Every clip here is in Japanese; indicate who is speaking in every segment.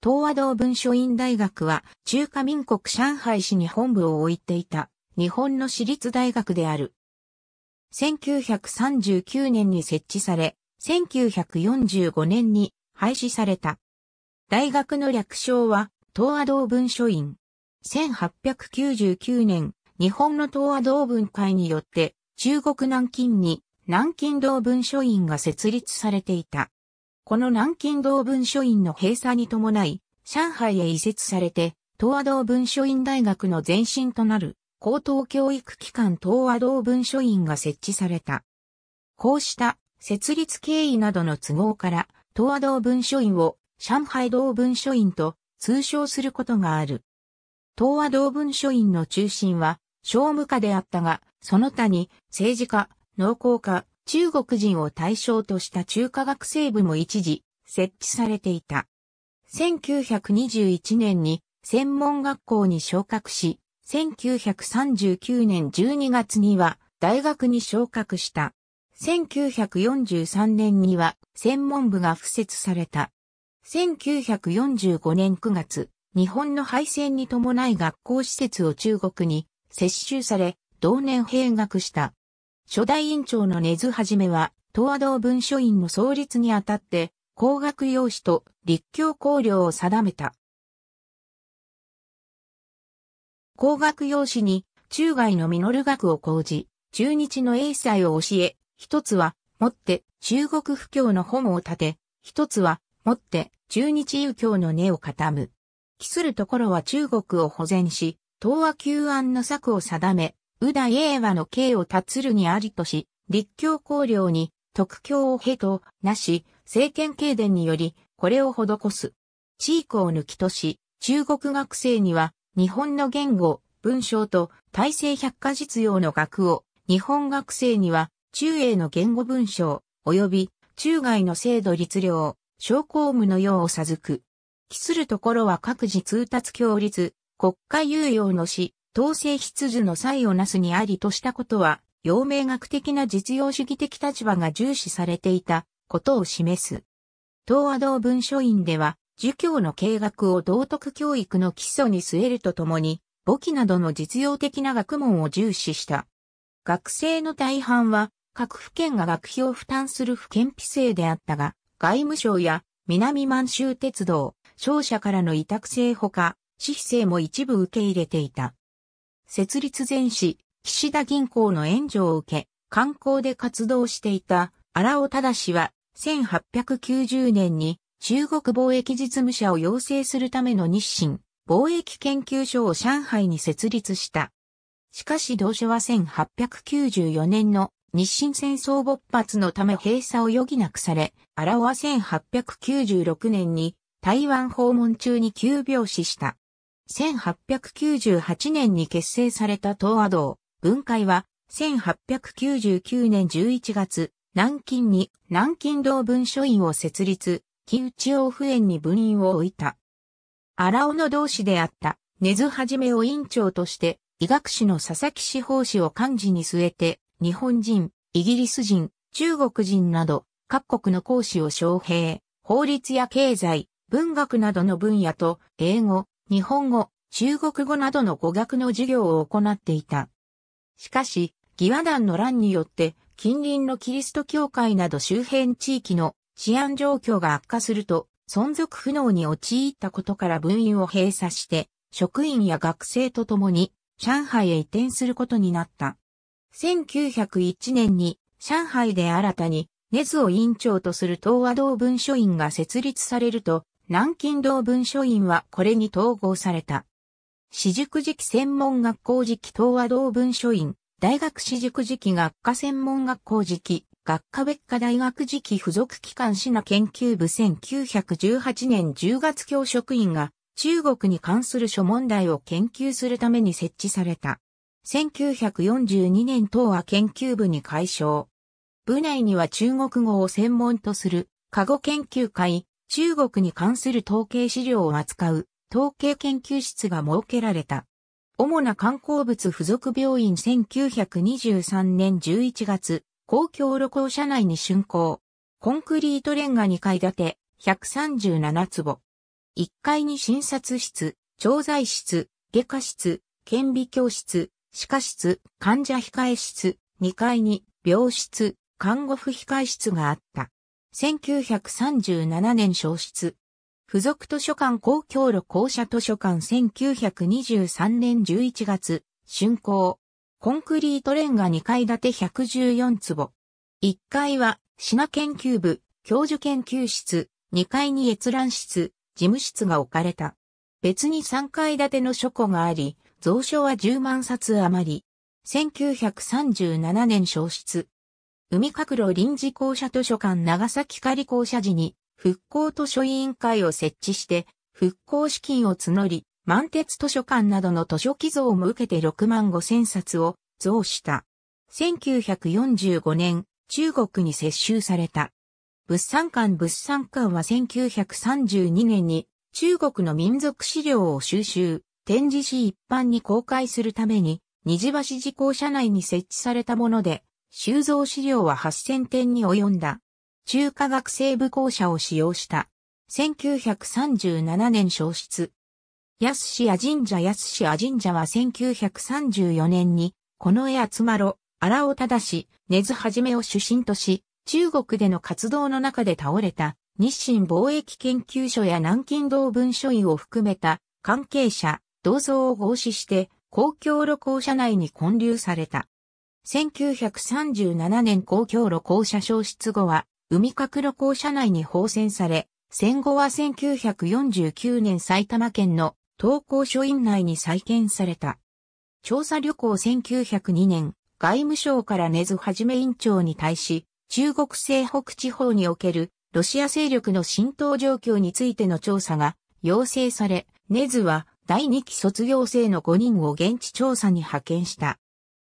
Speaker 1: 東和道文書院大学は中華民国上海市に本部を置いていた日本の私立大学である。1939年に設置され、1945年に廃止された。大学の略称は東和道文書院。1899年、日本の東和道文会によって中国南京に南京道文書院が設立されていた。この南京同文書院の閉鎖に伴い、上海へ移設されて、東亜同文書院大学の前身となる、高等教育機関東亜同文書院が設置された。こうした設立経緯などの都合から、東亜同文書院を上海同文書院と通称することがある。東亜同文書院の中心は、商務課であったが、その他に政治家、農工家、中国人を対象とした中華学生部も一時設置されていた。1921年に専門学校に昇格し、1939年12月には大学に昇格した。1943年には専門部が付設された。1945年9月、日本の敗戦に伴い学校施設を中国に接収され、同年閉学した。初代院長の根津はじめは、東亜道文書院の創立にあたって、工学用紙と立教綱領を定めた。工学用紙に、中外の実学を講じ、中日の英才を教え、一つは、もって、中国不教のホモを立て、一つは、もって、中日右教の根を固む。期するところは中国を保全し、東亜旧案の策を定め、宇田英和の刑をつるにありとし、立教公領に特教を経となし、政権経伝により、これを施す。地域を抜きとし、中国学生には、日本の言語、文章と体制百科実用の学を、日本学生には、中英の言語文章、及び、中外の制度律令、商工務の用を授く。期するところは各自通達協立、国家有用のし、統制必需の際をなすにありとしたことは、陽明学的な実用主義的立場が重視されていたことを示す。東和道文書院では、儒教の経学を道徳教育の基礎に据えるとともに、簿記などの実用的な学問を重視した。学生の大半は、各府県が学費を負担する不県費制であったが、外務省や南満州鉄道、商社からの委託制ほか、私費制も一部受け入れていた。設立前市岸田銀行の援助を受け、観光で活動していた荒尾忠氏は、1890年に中国貿易実務者を養成するための日清貿易研究所を上海に設立した。しかし同社は1894年の日清戦争勃発のため閉鎖を余儀なくされ、荒尾は1896年に台湾訪問中に急病死した。1898年に結成された東亜道、分解は、1899年11月、南京に南京道文書院を設立、木内王府園に分院を置いた。荒尾の同志であった、根津はじめを院長として、医学士の佐々木司法士を幹事に据えて、日本人、イギリス人、中国人など、各国の講師を招聘、法律や経済、文学などの分野と、英語、日本語、中国語などの語学の授業を行っていた。しかし、義和団の乱によって近隣のキリスト教会など周辺地域の治安状況が悪化すると存続不能に陥ったことから分院を閉鎖して職員や学生と共に上海へ移転することになった。1901年に上海で新たに根津を委員長とする東和道文書院が設立されると南京道文書院はこれに統合された。私塾時期専門学校時期東和道文書院、大学私塾時期学科専門学校時期、学科別科大学時期付属機関市な研究部1918年10月教職員が中国に関する諸問題を研究するために設置された。1942年東和研究部に改称。部内には中国語を専門とする、加護研究会、中国に関する統計資料を扱う統計研究室が設けられた。主な観光物付属病院1923年11月、公共旅行社内に竣工。コンクリートレンガ2階建て、137坪。1階に診察室、調剤室、外科室、顕微鏡室、歯科室、患者控え室、2階に病室、看護婦控え室があった。1937年消失。付属図書館公共路公社図書館1923年11月、竣工。コンクリートレンガ2階建て114坪。1階は、品研究部、教授研究室、2階に閲覧室、事務室が置かれた。別に3階建ての書庫があり、蔵書は10万冊余り。1937年消失。海角路臨時校舎図書館長崎仮校舎時に、復興図書委員会を設置して、復興資金を募り、満鉄図書館などの図書寄贈も受けて6万5千冊を増した。1945年、中国に接収された。物産館物産館は1932年に中国の民族資料を収集、展示し一般に公開するために、虹橋寺校舎内に設置されたもので、収蔵資料は8000点に及んだ。中華学生部校舎を使用した。1937年消失。安氏屋神社安氏屋神社は1934年に、この絵集まろ、荒尾正し、根津はじめを主審とし、中国での活動の中で倒れた、日清貿易研究所や南京道文書院を含めた関係者、銅像を合祀して、公共旅行社内に混流された。1937年公共路公社消失後は、海角路公社内に放線され、戦後は1949年埼玉県の東高署院内に再建された。調査旅行1902年、外務省から根津はじめ委員長に対し、中国西北地方におけるロシア勢力の浸透状況についての調査が要請され、根津は第2期卒業生の5人を現地調査に派遣した。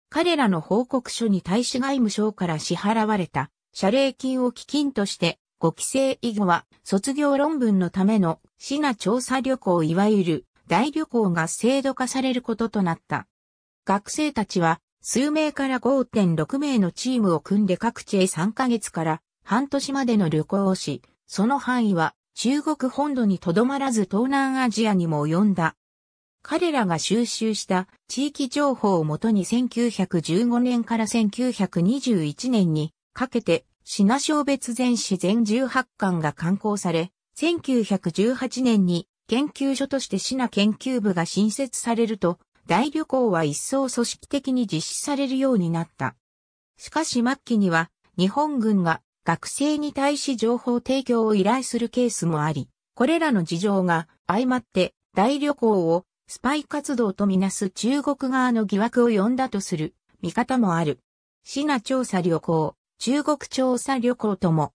Speaker 1: 彼らの報告書に対し外務省から支払われた謝礼金を基金として、ご規制以後は卒業論文のための市な調査旅行いわゆる大旅行が制度化されることとなった。学生たちは数名から5.6名のチームを組んで各地へ3ヶ月から半年までの旅行をし、その範囲は中国本土にとどまらず東南アジアにも及んだ彼らが収集した地域情報をもとに1915年から1921年にかけて品小別全市全18巻が刊行され、1918年に研究所として品研究部が新設されると、大旅行は一層組織的に実施されるようになった。しかし末期には、日本軍が学生に対し情報提供を依頼するケースもあり、これらの事情が相まって大旅行をスパイ活動とみなす中国側の疑惑を呼んだとする見方もある。シナ調査旅行、中国調査旅行とも。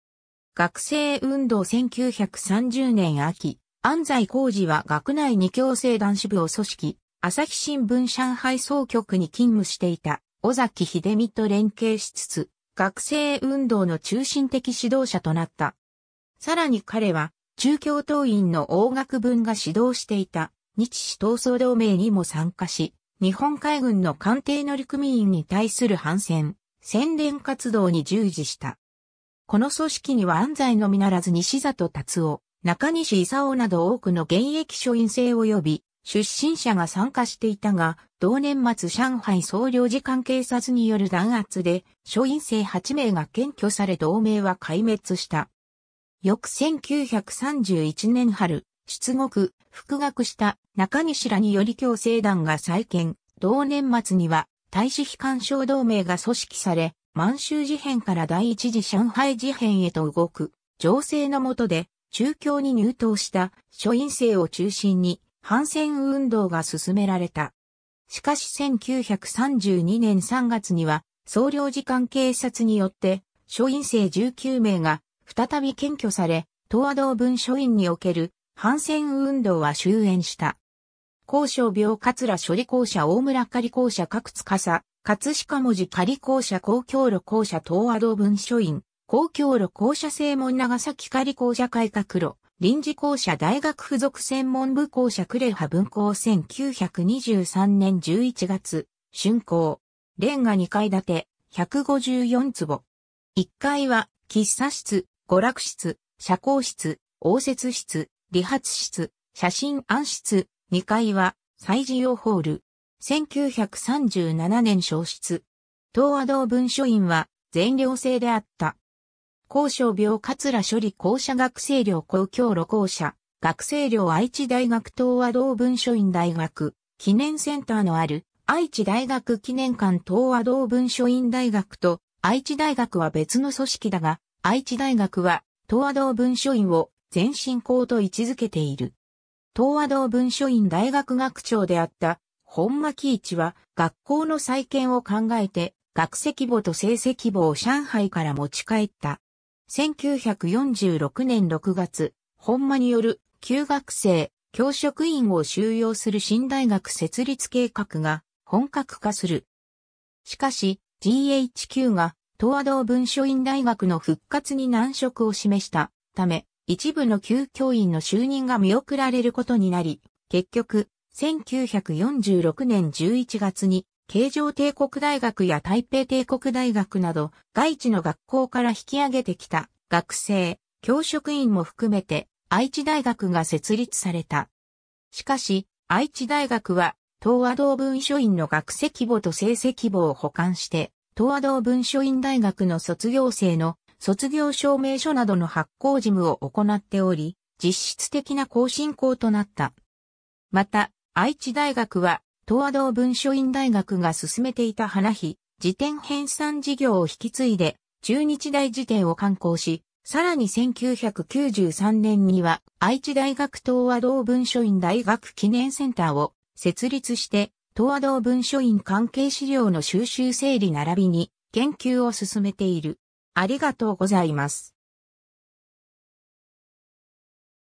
Speaker 1: 学生運動1930年秋、安西浩二は学内二強制男子部を組織、朝日新聞上海総局に勤務していた尾崎秀美と連携しつつ、学生運動の中心的指導者となった。さらに彼は、中共党員の大学分が指導していた日市闘争同盟にも参加し、日本海軍の艦艇乗組員に対する反戦、宣伝活動に従事した。この組織には安西のみならず西里達夫、中西勲など多くの現役諸院生及び出身者が参加していたが、同年末上海総領事館警察による弾圧で、諸院生8名が検挙され同盟は壊滅した。翌1931年春、出国、復学した中西らにより共生団が再建、同年末には、大使非干渉同盟が組織され、満州事変から第一次上海事変へと動く、情勢の下で、中共に入党した諸院生を中心に、反戦運動が進められた。しかし1932年3月には、総領事館警察によって、諸院生19名が再び検挙され、東亜同文書院における反戦運動は終焉した。交渉病桂処理校舎大村仮校舎各司、葛飾文字仮校舎公共路校舎東和道文書院、公共路校舎正門長崎仮校舎改革路、臨時校舎大学附属専門部校舎クレハ文校1923年11月、竣工。レンガ2階建て、154坪。1階は、喫茶室、娯楽室、社交室、応接室、理髪室、写真暗室、2階は、祭事用ホール。1937年消失。東和道文書院は、全寮制であった。高尚病桂処理校舎学生寮公共路校舎、学生寮愛知大学東和道文書院大学、記念センターのある、愛知大学記念館東和道文書院大学と、愛知大学は別の組織だが、愛知大学は東和道文書院を全進校と位置づけている。東和道文書院大学学長であった本間喜一は学校の再建を考えて学籍簿と成績簿を上海から持ち帰った。1946年6月、本間による旧学生、教職員を収容する新大学設立計画が本格化する。しかし、GHQ が東和道文書院大学の復活に難色を示したため、一部の旧教員の就任が見送られることになり、結局、1946年11月に、京城帝国大学や台北帝国大学など、外地の学校から引き上げてきた学生、教職員も含めて、愛知大学が設立された。しかし、愛知大学は、東和道文書院の学籍簿と成績簿を保管して、東和道文書院大学の卒業生の卒業証明書などの発行事務を行っており、実質的な更新校となった。また、愛知大学は、東亜道文書院大学が進めていた花火、辞典編纂事業を引き継いで、中日大辞典を刊行し、さらに1993年には愛知大学東亜道文書院大学記念センターを設立して、東亜道文書院関係資料の収集整理並びに研究を進めている。ありがとうございます。